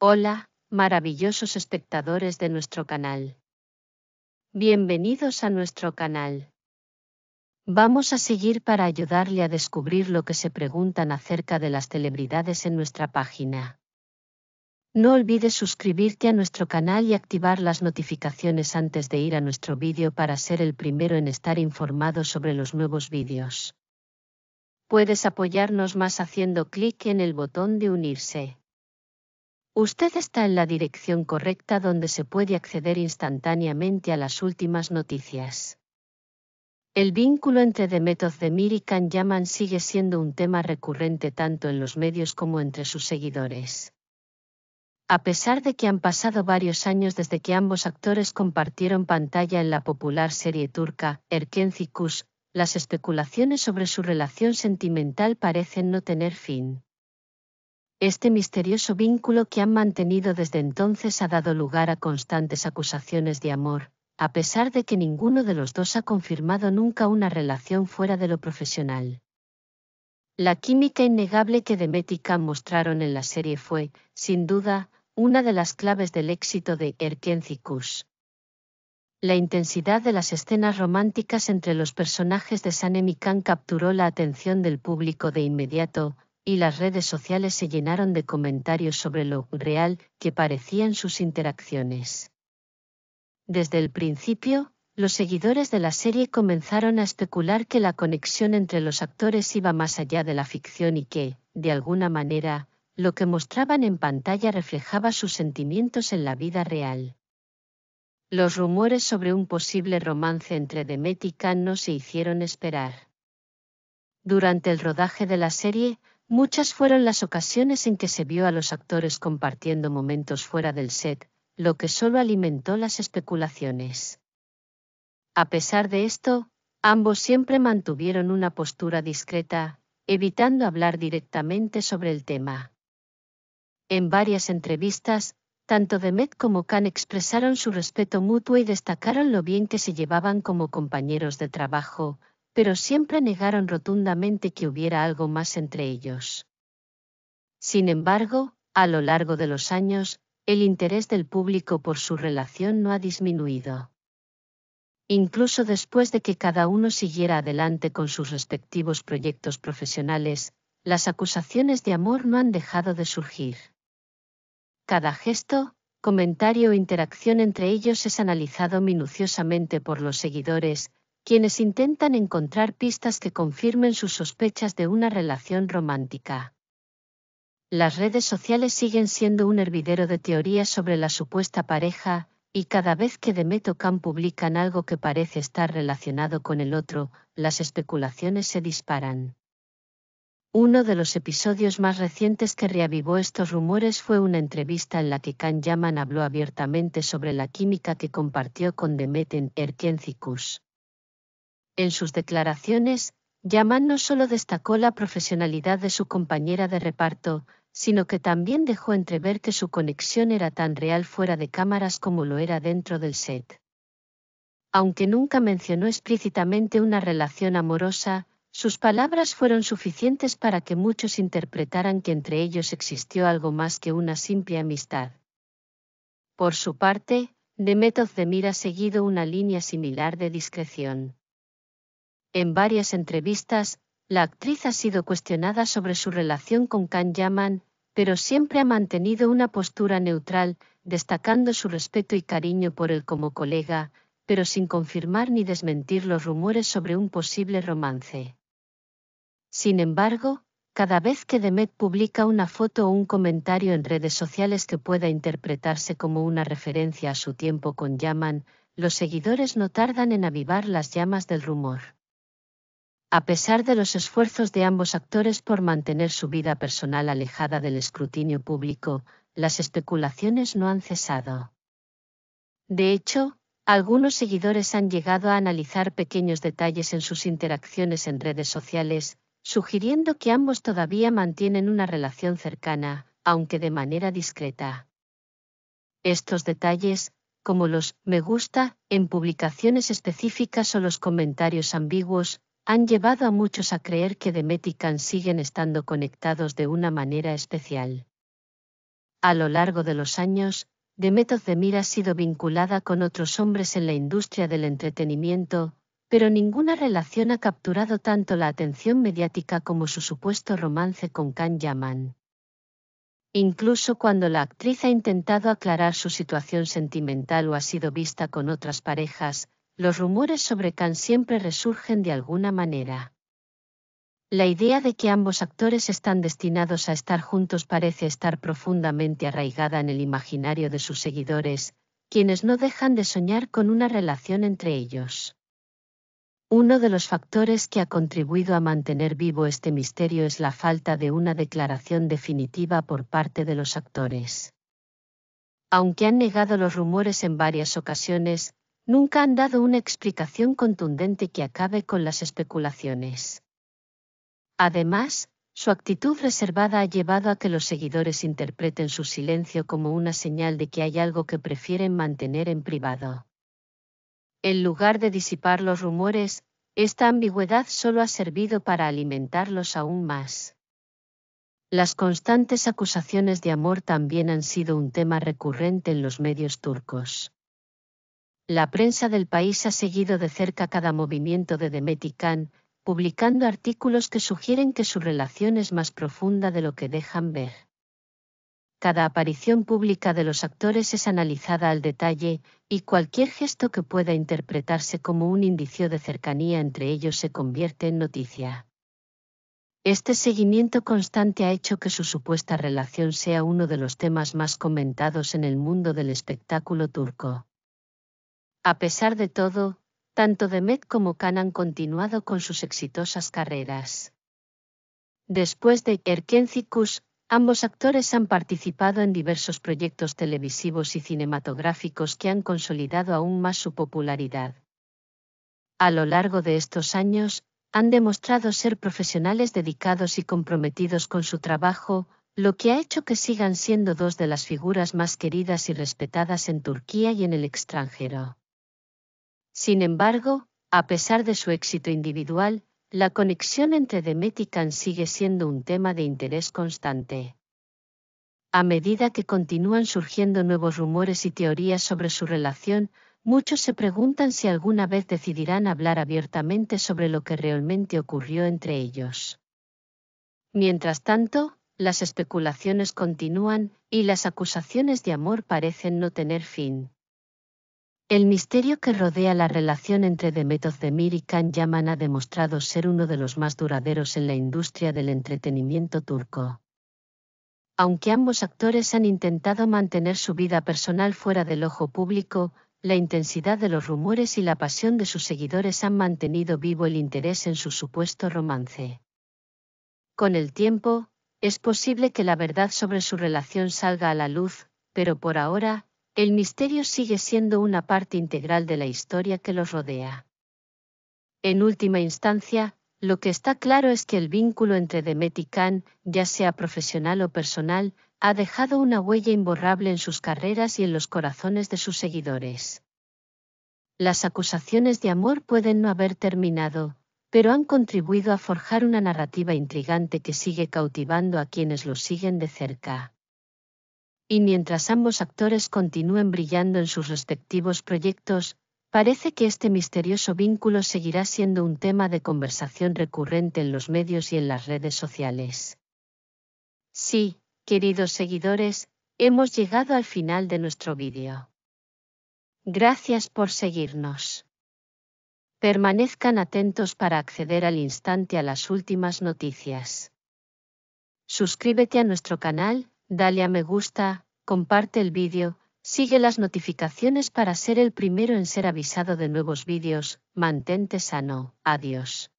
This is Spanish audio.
Hola, maravillosos espectadores de nuestro canal. Bienvenidos a nuestro canal. Vamos a seguir para ayudarle a descubrir lo que se preguntan acerca de las celebridades en nuestra página. No olvides suscribirte a nuestro canal y activar las notificaciones antes de ir a nuestro vídeo para ser el primero en estar informado sobre los nuevos vídeos. Puedes apoyarnos más haciendo clic en el botón de unirse. Usted está en la dirección correcta donde se puede acceder instantáneamente a las últimas noticias. El vínculo entre The Method y Can Yaman sigue siendo un tema recurrente tanto en los medios como entre sus seguidores. A pesar de que han pasado varios años desde que ambos actores compartieron pantalla en la popular serie turca, Erkenci las especulaciones sobre su relación sentimental parecen no tener fin. Este misterioso vínculo que han mantenido desde entonces ha dado lugar a constantes acusaciones de amor, a pesar de que ninguno de los dos ha confirmado nunca una relación fuera de lo profesional. La química innegable que Demet y mostraron en la serie fue, sin duda, una de las claves del éxito de Erkencicus. La intensidad de las escenas románticas entre los personajes de Sanem y Khan capturó la atención del público de inmediato, y las redes sociales se llenaron de comentarios sobre lo real que parecían sus interacciones. Desde el principio, los seguidores de la serie comenzaron a especular que la conexión entre los actores iba más allá de la ficción y que, de alguna manera, lo que mostraban en pantalla reflejaba sus sentimientos en la vida real. Los rumores sobre un posible romance entre Demet y Khan no se hicieron esperar. Durante el rodaje de la serie, Muchas fueron las ocasiones en que se vio a los actores compartiendo momentos fuera del set, lo que solo alimentó las especulaciones. A pesar de esto, ambos siempre mantuvieron una postura discreta, evitando hablar directamente sobre el tema. En varias entrevistas, tanto Demet como Khan expresaron su respeto mutuo y destacaron lo bien que se llevaban como compañeros de trabajo, pero siempre negaron rotundamente que hubiera algo más entre ellos. Sin embargo, a lo largo de los años, el interés del público por su relación no ha disminuido. Incluso después de que cada uno siguiera adelante con sus respectivos proyectos profesionales, las acusaciones de amor no han dejado de surgir. Cada gesto, comentario o interacción entre ellos es analizado minuciosamente por los seguidores, quienes intentan encontrar pistas que confirmen sus sospechas de una relación romántica. Las redes sociales siguen siendo un hervidero de teorías sobre la supuesta pareja, y cada vez que Demet o Khan publican algo que parece estar relacionado con el otro, las especulaciones se disparan. Uno de los episodios más recientes que reavivó estos rumores fue una entrevista en la que Khan Yaman habló abiertamente sobre la química que compartió con Demet en en sus declaraciones, Yaman no solo destacó la profesionalidad de su compañera de reparto, sino que también dejó entrever que su conexión era tan real fuera de cámaras como lo era dentro del set. Aunque nunca mencionó explícitamente una relación amorosa, sus palabras fueron suficientes para que muchos interpretaran que entre ellos existió algo más que una simple amistad. Por su parte, de Demir ha seguido una línea similar de discreción. En varias entrevistas, la actriz ha sido cuestionada sobre su relación con Khan Yaman, pero siempre ha mantenido una postura neutral, destacando su respeto y cariño por él como colega, pero sin confirmar ni desmentir los rumores sobre un posible romance. Sin embargo, cada vez que Demet publica una foto o un comentario en redes sociales que pueda interpretarse como una referencia a su tiempo con Yaman, los seguidores no tardan en avivar las llamas del rumor. A pesar de los esfuerzos de ambos actores por mantener su vida personal alejada del escrutinio público, las especulaciones no han cesado. De hecho, algunos seguidores han llegado a analizar pequeños detalles en sus interacciones en redes sociales, sugiriendo que ambos todavía mantienen una relación cercana, aunque de manera discreta. Estos detalles, como los me gusta en publicaciones específicas o los comentarios ambiguos, han llevado a muchos a creer que Demet Khan siguen estando conectados de una manera especial. A lo largo de los años, Demet Demir ha sido vinculada con otros hombres en la industria del entretenimiento, pero ninguna relación ha capturado tanto la atención mediática como su supuesto romance con Khan Yaman. Incluso cuando la actriz ha intentado aclarar su situación sentimental o ha sido vista con otras parejas, los rumores sobre Khan siempre resurgen de alguna manera. La idea de que ambos actores están destinados a estar juntos parece estar profundamente arraigada en el imaginario de sus seguidores, quienes no dejan de soñar con una relación entre ellos. Uno de los factores que ha contribuido a mantener vivo este misterio es la falta de una declaración definitiva por parte de los actores. Aunque han negado los rumores en varias ocasiones, nunca han dado una explicación contundente que acabe con las especulaciones. Además, su actitud reservada ha llevado a que los seguidores interpreten su silencio como una señal de que hay algo que prefieren mantener en privado. En lugar de disipar los rumores, esta ambigüedad solo ha servido para alimentarlos aún más. Las constantes acusaciones de amor también han sido un tema recurrente en los medios turcos. La prensa del país ha seguido de cerca cada movimiento de Demetican, publicando artículos que sugieren que su relación es más profunda de lo que dejan ver. Cada aparición pública de los actores es analizada al detalle, y cualquier gesto que pueda interpretarse como un indicio de cercanía entre ellos se convierte en noticia. Este seguimiento constante ha hecho que su supuesta relación sea uno de los temas más comentados en el mundo del espectáculo turco. A pesar de todo, tanto Demet como Khan han continuado con sus exitosas carreras. Después de Erkencicus, ambos actores han participado en diversos proyectos televisivos y cinematográficos que han consolidado aún más su popularidad. A lo largo de estos años, han demostrado ser profesionales dedicados y comprometidos con su trabajo, lo que ha hecho que sigan siendo dos de las figuras más queridas y respetadas en Turquía y en el extranjero. Sin embargo, a pesar de su éxito individual, la conexión entre Demet sigue siendo un tema de interés constante. A medida que continúan surgiendo nuevos rumores y teorías sobre su relación, muchos se preguntan si alguna vez decidirán hablar abiertamente sobre lo que realmente ocurrió entre ellos. Mientras tanto, las especulaciones continúan y las acusaciones de amor parecen no tener fin. El misterio que rodea la relación entre Demir y Can Yaman ha demostrado ser uno de los más duraderos en la industria del entretenimiento turco. Aunque ambos actores han intentado mantener su vida personal fuera del ojo público, la intensidad de los rumores y la pasión de sus seguidores han mantenido vivo el interés en su supuesto romance. Con el tiempo, es posible que la verdad sobre su relación salga a la luz, pero por ahora, el misterio sigue siendo una parte integral de la historia que los rodea. En última instancia, lo que está claro es que el vínculo entre Demet y Khan, ya sea profesional o personal, ha dejado una huella imborrable en sus carreras y en los corazones de sus seguidores. Las acusaciones de amor pueden no haber terminado, pero han contribuido a forjar una narrativa intrigante que sigue cautivando a quienes lo siguen de cerca. Y mientras ambos actores continúen brillando en sus respectivos proyectos, parece que este misterioso vínculo seguirá siendo un tema de conversación recurrente en los medios y en las redes sociales. Sí, queridos seguidores, hemos llegado al final de nuestro vídeo. Gracias por seguirnos. Permanezcan atentos para acceder al instante a las últimas noticias. Suscríbete a nuestro canal Dale a me gusta, comparte el vídeo, sigue las notificaciones para ser el primero en ser avisado de nuevos vídeos, mantente sano, adiós.